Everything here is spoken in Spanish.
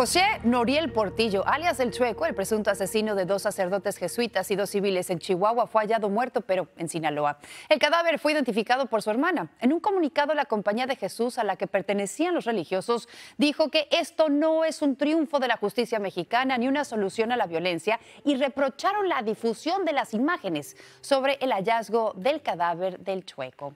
José Noriel Portillo, alias el Chueco, el presunto asesino de dos sacerdotes jesuitas y dos civiles en Chihuahua, fue hallado muerto, pero en Sinaloa. El cadáver fue identificado por su hermana. En un comunicado, la Compañía de Jesús, a la que pertenecían los religiosos, dijo que esto no es un triunfo de la justicia mexicana ni una solución a la violencia y reprocharon la difusión de las imágenes sobre el hallazgo del cadáver del Chueco.